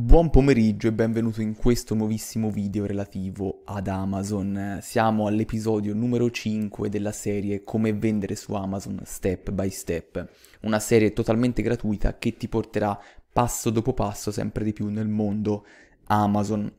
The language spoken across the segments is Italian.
Buon pomeriggio e benvenuto in questo nuovissimo video relativo ad Amazon. Siamo all'episodio numero 5 della serie Come vendere su Amazon step by step, una serie totalmente gratuita che ti porterà passo dopo passo sempre di più nel mondo Amazon.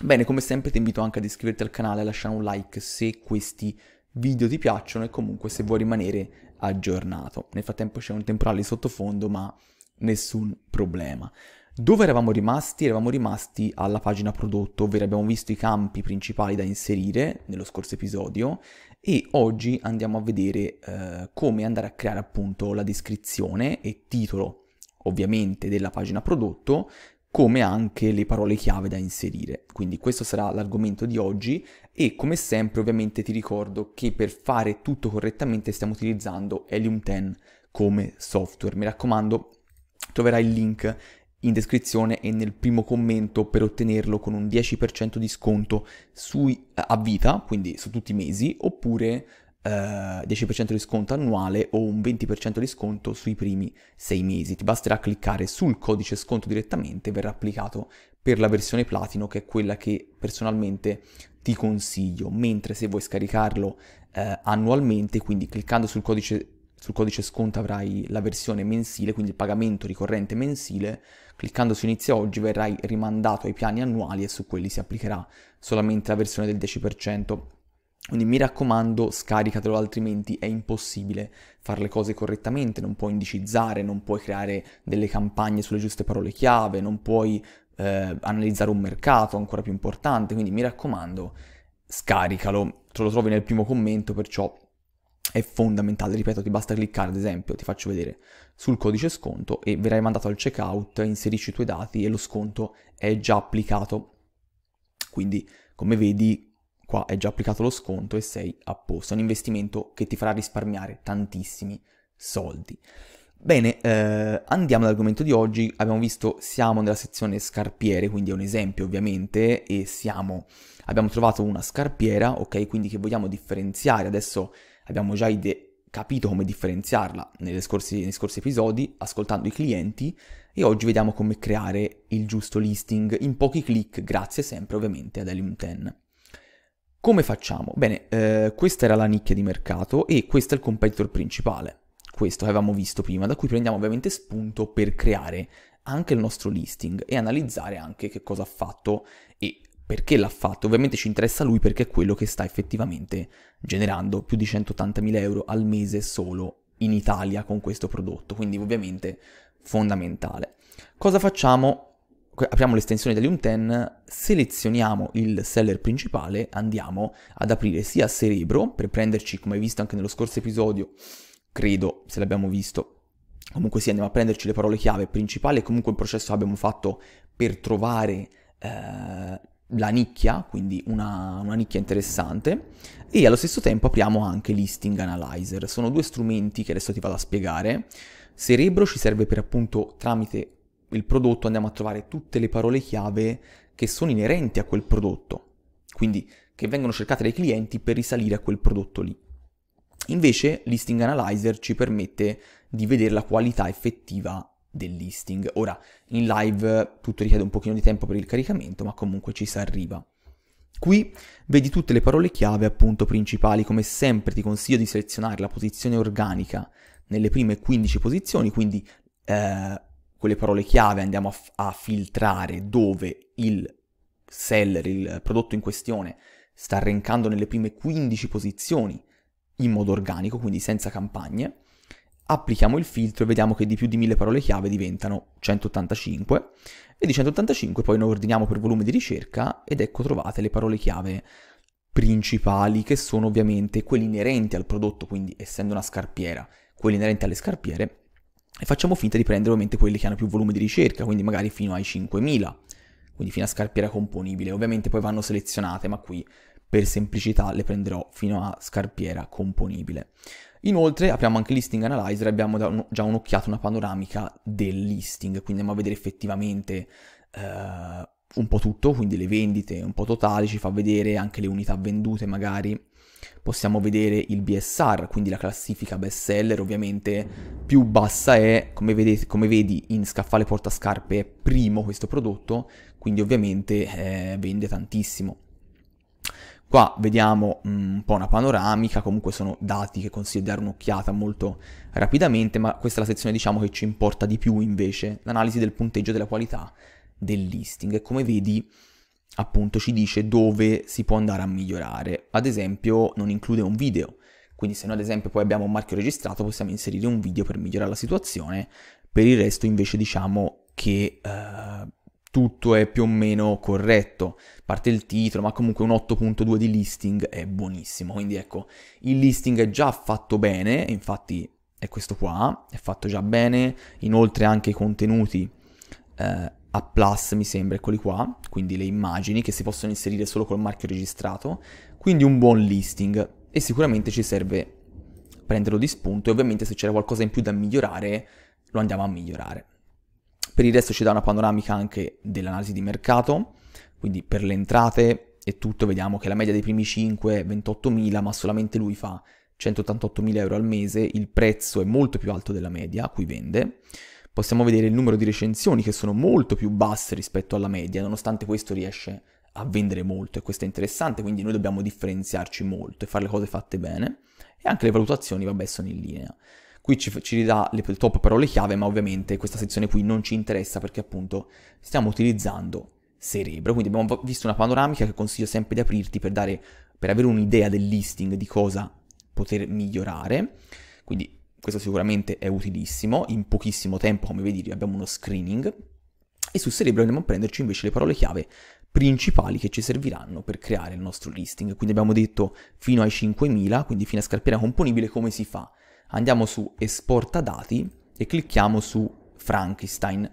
Bene, come sempre ti invito anche ad iscriverti al canale e lasciare un like se questi video ti piacciono e comunque se vuoi rimanere aggiornato. Nel frattempo c'è un temporale sottofondo, ma nessun problema. Dove eravamo rimasti? Eravamo rimasti alla pagina prodotto, ovvero abbiamo visto i campi principali da inserire nello scorso episodio e oggi andiamo a vedere eh, come andare a creare appunto la descrizione e titolo ovviamente della pagina prodotto come anche le parole chiave da inserire. Quindi questo sarà l'argomento di oggi e come sempre ovviamente ti ricordo che per fare tutto correttamente stiamo utilizzando Helium 10 come software. Mi raccomando troverai il link in descrizione e nel primo commento per ottenerlo con un 10% di sconto sui, a vita, quindi su tutti i mesi, oppure eh, 10% di sconto annuale o un 20% di sconto sui primi 6 mesi. Ti basterà cliccare sul codice sconto direttamente, verrà applicato per la versione platino che è quella che personalmente ti consiglio, mentre se vuoi scaricarlo eh, annualmente, quindi cliccando sul codice sul codice sconto avrai la versione mensile, quindi il pagamento ricorrente mensile, cliccando su inizia oggi verrai rimandato ai piani annuali e su quelli si applicherà solamente la versione del 10%. Quindi mi raccomando, scaricatelo, altrimenti è impossibile fare le cose correttamente, non puoi indicizzare, non puoi creare delle campagne sulle giuste parole chiave, non puoi eh, analizzare un mercato ancora più importante, quindi mi raccomando, scaricalo, te lo trovi nel primo commento, perciò è fondamentale, ripeto, ti basta cliccare, ad esempio, ti faccio vedere, sul codice sconto e verrai mandato al checkout, inserisci i tuoi dati e lo sconto è già applicato. Quindi, come vedi, qua è già applicato lo sconto e sei a posto. È un investimento che ti farà risparmiare tantissimi soldi. Bene, eh, andiamo all'argomento di oggi. Abbiamo visto, siamo nella sezione scarpiere, quindi è un esempio ovviamente, e siamo, abbiamo trovato una scarpiera, ok? Quindi che vogliamo differenziare. Adesso abbiamo già ide- capito come differenziarla scorse, negli scorsi episodi, ascoltando i clienti, e oggi vediamo come creare il giusto listing in pochi clic, grazie sempre ovviamente ad Helium 10. Come facciamo? Bene, eh, questa era la nicchia di mercato e questo è il competitor principale, questo che avevamo visto prima, da cui prendiamo ovviamente spunto per creare anche il nostro listing e analizzare anche che cosa ha fatto e perché l'ha fatto, ovviamente ci interessa lui perché è quello che sta effettivamente generando più di 180.000 euro al mese solo in Italia con questo prodotto, quindi ovviamente fondamentale. Cosa facciamo? Apriamo l'estensione Italium 10, selezioniamo il seller principale, andiamo ad aprire sia Cerebro per prenderci, come hai visto anche nello scorso episodio, credo se l'abbiamo visto, comunque sì, andiamo a prenderci le parole chiave principali e comunque il processo che abbiamo fatto per trovare eh, la nicchia, quindi una, una, nicchia interessante, e allo stesso tempo apriamo anche Listing Analyzer. Sono due strumenti che adesso ti vado a spiegare. Cerebro ci serve per appunto tramite il prodotto andiamo a trovare tutte le parole chiave che sono inerenti a quel prodotto, quindi che vengono cercate dai clienti per risalire a quel prodotto lì. Invece Listing Analyzer ci permette di vedere la qualità effettiva del listing. Ora, in live tutto richiede un pochino di tempo per il caricamento, ma comunque ci si arriva. Qui vedi tutte le parole chiave appunto principali, come sempre ti consiglio di selezionare la posizione organica nelle prime 15 posizioni, quindi eh, con le parole chiave andiamo a, a filtrare dove il seller, il prodotto in questione, sta arrancando nelle prime 15 posizioni in modo organico, quindi senza campagne, applichiamo il filtro e vediamo che di più di 1000 parole chiave diventano 185 e di 185 poi noi ordiniamo per volume di ricerca ed ecco trovate le parole chiave principali che sono ovviamente quelli inerenti al prodotto, quindi essendo una scarpiera, quelle inerenti alle scarpiere e facciamo finta di prendere ovviamente quelli che hanno più volume di ricerca, quindi magari fino ai 5000, quindi fino a scarpiera componibile. Ovviamente poi vanno selezionate, ma qui per semplicità le prenderò fino a scarpiera componibile. Inoltre apriamo anche Listing Analyzer e abbiamo già un'occhiata, una panoramica del listing, quindi andiamo a vedere effettivamente eh, un po' tutto, quindi le vendite un po' totali, ci fa vedere anche le unità vendute magari, possiamo vedere il BSR, quindi la classifica best seller, ovviamente più bassa è, come, vedete, come vedi in scaffale portascarpe è primo questo prodotto, quindi ovviamente eh, vende tantissimo. Qua vediamo mm, un po' una panoramica, comunque sono dati che consiglio di dare un'occhiata molto rapidamente, ma questa è la sezione diciamo che ci importa di più invece, l'analisi del punteggio della qualità del listing e come vedi appunto ci dice dove si può andare a migliorare. Ad esempio non include un video, quindi se noi ad esempio poi abbiamo un marchio registrato possiamo inserire un video per migliorare la situazione, per il resto invece diciamo che eh, tutto è più o meno corretto, a parte il titolo, ma comunque un 8.2 di listing è buonissimo, quindi ecco, il listing è già fatto bene, infatti è questo qua, è fatto già bene, inoltre anche i contenuti eh, a plus mi sembra, eccoli qua, quindi le immagini che si possono inserire solo col marchio registrato, quindi un buon listing e sicuramente ci serve prenderlo di spunto e ovviamente se c'era qualcosa in più da migliorare lo andiamo a migliorare. Per il resto ci dà una panoramica anche dell'analisi di mercato, quindi per le entrate e tutto vediamo che la media dei primi 5 è 28.000, ma solamente lui fa 188.000 euro al mese, il prezzo è molto più alto della media a cui vende. Possiamo vedere il numero di recensioni che sono molto più basse rispetto alla media, nonostante questo riesce a vendere molto e questo è interessante, quindi noi dobbiamo differenziarci molto e fare le cose fatte bene e anche le valutazioni, vabbè, sono in linea. Qui ci, ci ridà le, top parole chiave, ma ovviamente questa sezione qui non ci interessa perché appunto stiamo utilizzando cerebro. Quindi abbiamo visto una panoramica che consiglio sempre di aprirti per, dare, per avere un'idea del listing di cosa poter migliorare. Quindi questo sicuramente è utilissimo. In pochissimo tempo, come vedi, abbiamo uno screening. E su cerebro andiamo a prenderci invece le parole chiave principali che ci serviranno per creare il nostro listing. Quindi abbiamo detto fino ai 5.000, quindi fino a scarpiera componibile, come si fa? andiamo su esporta dati e clicchiamo su Frankenstein.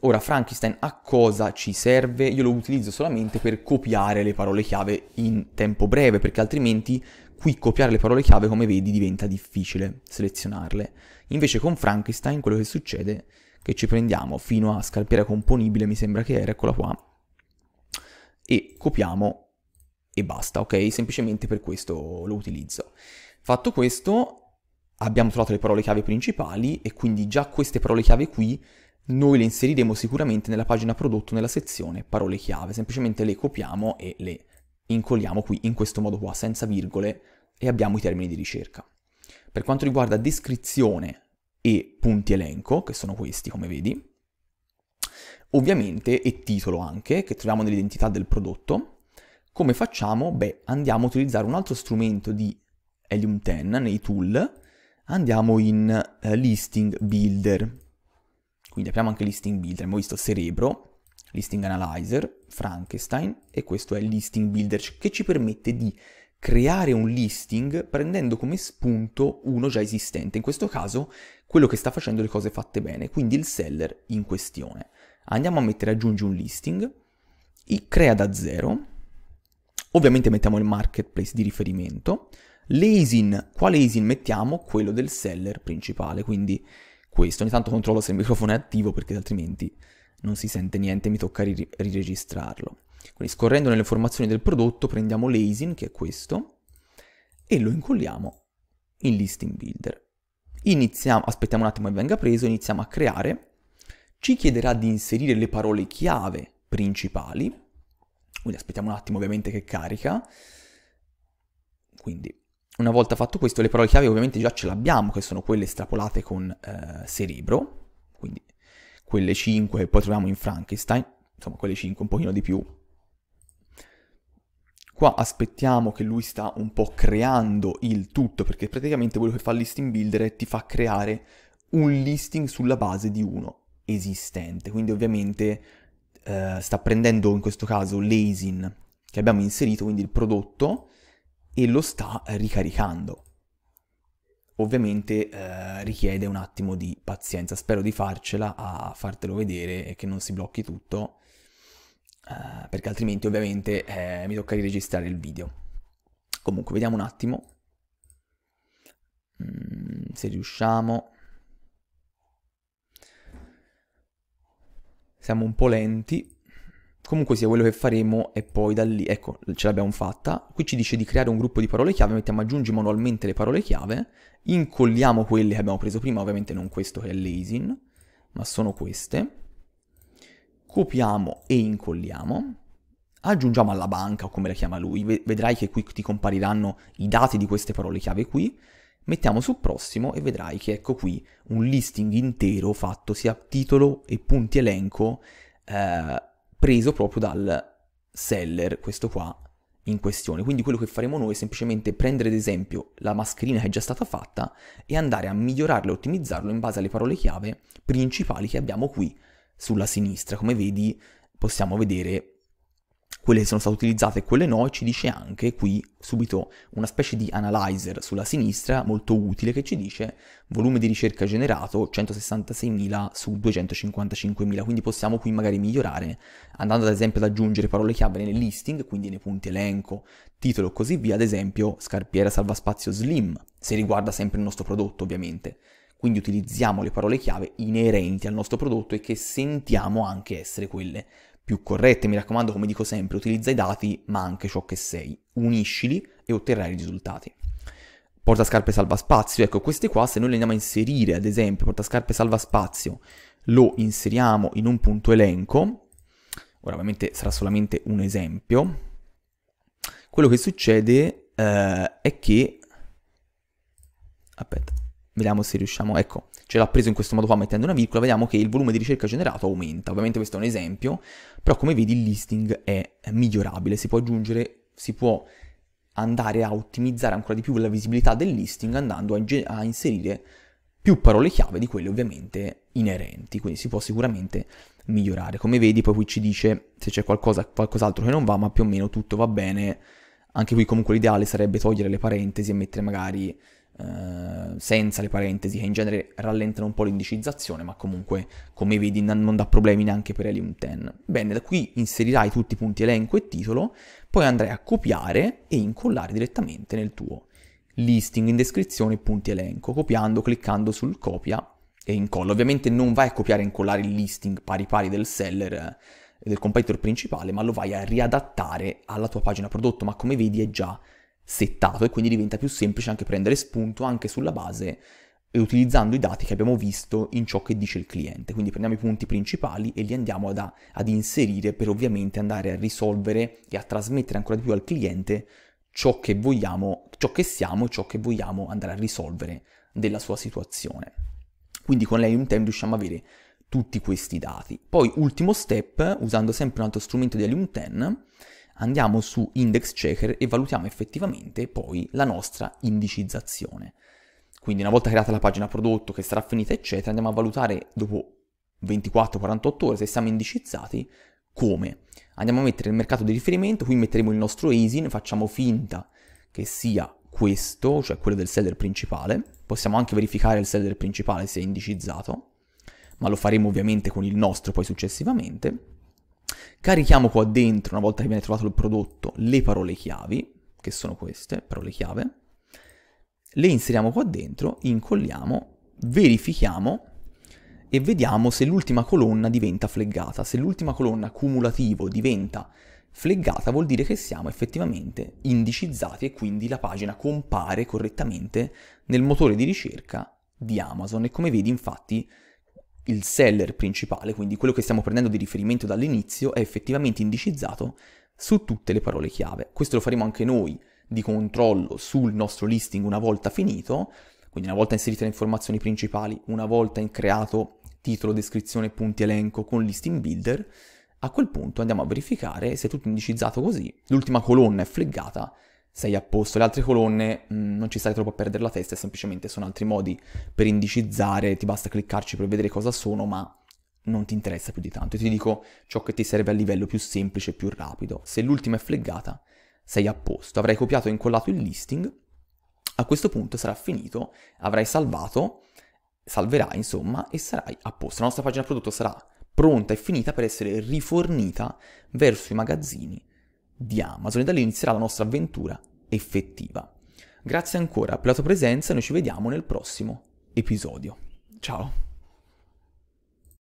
Ora Frankenstein a cosa ci serve? Io lo utilizzo solamente per copiare le parole chiave in tempo breve perché altrimenti qui copiare le parole chiave come vedi diventa difficile selezionarle. Invece con Frankenstein quello che succede è che ci prendiamo fino a scalpiera componibile mi sembra che era, eccola qua, e copiamo e basta, ok? Semplicemente per questo lo utilizzo. Fatto questo abbiamo trovato le parole chiave principali e quindi già queste parole chiave qui noi le inseriremo sicuramente nella pagina prodotto nella sezione parole chiave, semplicemente le copiamo e le incolliamo qui in questo modo qua, senza virgole, e abbiamo i termini di ricerca. Per quanto riguarda descrizione e punti elenco, che sono questi come vedi, ovviamente e titolo anche, che troviamo nell'identità del prodotto, come facciamo? Beh, andiamo a utilizzare un altro strumento di Helium 10 nei tool, andiamo in eh, listing builder. Quindi apriamo anche listing builder, abbiamo visto Cerebro, listing analyzer, Frankenstein e questo è il listing builder che ci permette di creare un listing prendendo come spunto uno già esistente, in questo caso quello che sta facendo le cose fatte bene, quindi il seller in questione. Andiamo a mettere aggiungi un listing, crea da zero, ovviamente mettiamo il marketplace di riferimento, L'ASIN, quale ASIN mettiamo? Quello del seller principale, quindi questo. Ogni tanto controllo se il microfono è attivo perché altrimenti non si sente niente, mi tocca riregistrarlo. Quindi scorrendo nelle informazioni del prodotto prendiamo l'ASIN, che è questo, e lo incolliamo in Listing Builder. Iniziamo, aspettiamo un attimo che venga preso, iniziamo a creare. Ci chiederà di inserire le parole chiave principali, quindi aspettiamo un attimo ovviamente che carica. Quindi una volta fatto questo, le parole chiave ovviamente già ce le abbiamo, che sono quelle estrapolate con eh, cerebro, quindi quelle 5 che poi troviamo in Frankenstein, insomma quelle 5 un pochino di più. Qua aspettiamo che lui sta un po' creando il tutto, perché praticamente quello che fa il listing builder è ti fa creare un listing sulla base di uno esistente, quindi ovviamente eh, sta prendendo in questo caso l'ASIN che abbiamo inserito, quindi il prodotto, e lo sta ricaricando. Ovviamente eh, richiede un attimo di pazienza, spero di farcela a fartelo vedere e che non si blocchi tutto, eh, perché altrimenti ovviamente eh, mi tocca riregistrare il video. Comunque vediamo un attimo mm, se riusciamo. Siamo un po' lenti. Comunque sia quello che faremo e poi da lì, ecco, ce l'abbiamo fatta. Qui ci dice di creare un gruppo di parole chiave, mettiamo aggiungi manualmente le parole chiave, incolliamo quelle che abbiamo preso prima, ovviamente non questo che è l'ASIN, ma sono queste. Copiamo e incolliamo. Aggiungiamo alla banca o come la chiama lui, vedrai che qui ti compariranno i dati di queste parole chiave qui. Mettiamo su prossimo e vedrai che ecco qui un listing intero fatto sia titolo e punti elenco eh, preso proprio dal seller, questo qua, in questione. Quindi quello che faremo noi è semplicemente prendere ad esempio la mascherina che è già stata fatta e andare a migliorarla e ottimizzarlo in base alle parole chiave principali che abbiamo qui sulla sinistra. Come vedi possiamo vedere quelle che sono state utilizzate e quelle no, e ci dice anche qui subito una specie di analyzer sulla sinistra molto utile che ci dice volume di ricerca generato 166.000 su 255.000, quindi possiamo qui magari migliorare andando ad esempio ad aggiungere parole chiave nel listing, quindi nei punti elenco, titolo e così via, ad esempio scarpiera salvaspazio slim, se riguarda sempre il nostro prodotto ovviamente. Quindi utilizziamo le parole chiave inerenti al nostro prodotto e che sentiamo anche essere quelle più corrette. Mi raccomando, come dico sempre, utilizza i dati ma anche ciò che sei. Uniscili e otterrai i risultati. Portascarpe salva spazio, ecco queste qua se noi le andiamo a inserire, ad esempio, portascarpe salva spazio, lo inseriamo in un punto elenco, ora ovviamente sarà solamente un esempio, quello che succede eh, è che, aspetta, vediamo se riusciamo, ecco, ce l'ha preso in questo modo qua mettendo una virgola, vediamo che il volume di ricerca generato aumenta. Ovviamente questo è un esempio, però come vedi il listing è migliorabile, si può aggiungere, si può andare a ottimizzare ancora di più la visibilità del listing andando a, a inserire più parole chiave di quelle ovviamente inerenti, quindi si può sicuramente migliorare. Come vedi poi qui ci dice se c'è qualcosa, qualcos'altro che non va, ma più o meno tutto va bene. Anche qui comunque l'ideale sarebbe togliere le parentesi e mettere magari eh, senza le parentesi, che in genere rallentano un po' l'indicizzazione, ma comunque, come vedi, non dà problemi neanche per Helium 10. Bene, da qui inserirai tutti i punti elenco e titolo, poi andrai a copiare e incollare direttamente nel tuo listing in descrizione punti elenco, copiando, cliccando sul copia e incolla. Ovviamente non vai a copiare e incollare il listing pari pari del seller eh, del competitor principale, ma lo vai a riadattare alla tua pagina prodotto, ma come vedi è già settato e quindi diventa più semplice anche prendere spunto anche sulla base e utilizzando i dati che abbiamo visto in ciò che dice il cliente. Quindi prendiamo i punti principali e li andiamo ad, ad inserire per ovviamente andare a risolvere e a trasmettere ancora di più al cliente ciò che vogliamo, ciò che siamo e ciò che vogliamo andare a risolvere della sua situazione. Quindi con lei in Time riusciamo ad avere tutti questi dati. Poi ultimo step, usando sempre un altro strumento di Helium 10, andiamo su Index Checker e valutiamo effettivamente poi la nostra indicizzazione. Quindi una volta creata la pagina prodotto che sarà finita eccetera andiamo a valutare dopo 24-48 ore se siamo indicizzati come. Andiamo a mettere il mercato di riferimento, qui metteremo il nostro ASIN, facciamo finta che sia questo, cioè quello del seller principale. Possiamo anche verificare il seller principale se è indicizzato, ma lo faremo ovviamente con il nostro poi successivamente. Carichiamo qua dentro, una volta che viene trovato il prodotto, le parole chiavi, che sono queste, parole chiave, le inseriamo qua dentro, incolliamo, verifichiamo e vediamo se l'ultima colonna diventa fleggata. Se l'ultima colonna cumulativo diventa fleggata vuol dire che siamo effettivamente indicizzati e quindi la pagina compare correttamente nel motore di ricerca di Amazon e come vedi infatti il seller principale, quindi quello che stiamo prendendo di riferimento dall'inizio, è effettivamente indicizzato su tutte le parole chiave. Questo lo faremo anche noi di controllo sul nostro listing una volta finito, quindi una volta inserite le informazioni principali, una volta creato titolo, descrizione, punti elenco con listing builder, a quel punto andiamo a verificare se è tutto indicizzato così, l'ultima colonna è fleggata sei a posto. Le altre colonne mh, mm, non ci stai troppo a perdere la testa, semplicemente sono altri modi per indicizzare, ti basta cliccarci per vedere cosa sono, ma non ti interessa più di tanto. Io ti dico ciò che ti serve a livello più semplice e più rapido. Se l'ultima è fleggata, sei a posto. Avrai copiato e incollato il listing, a questo punto sarà finito, avrai salvato, salverai insomma, e sarai a posto. La nostra pagina prodotto sarà pronta e finita per essere rifornita verso i magazzini di Amazon e da lì inizierà la nostra avventura effettiva. Grazie ancora per la tua presenza, noi ci vediamo nel prossimo episodio. Ciao!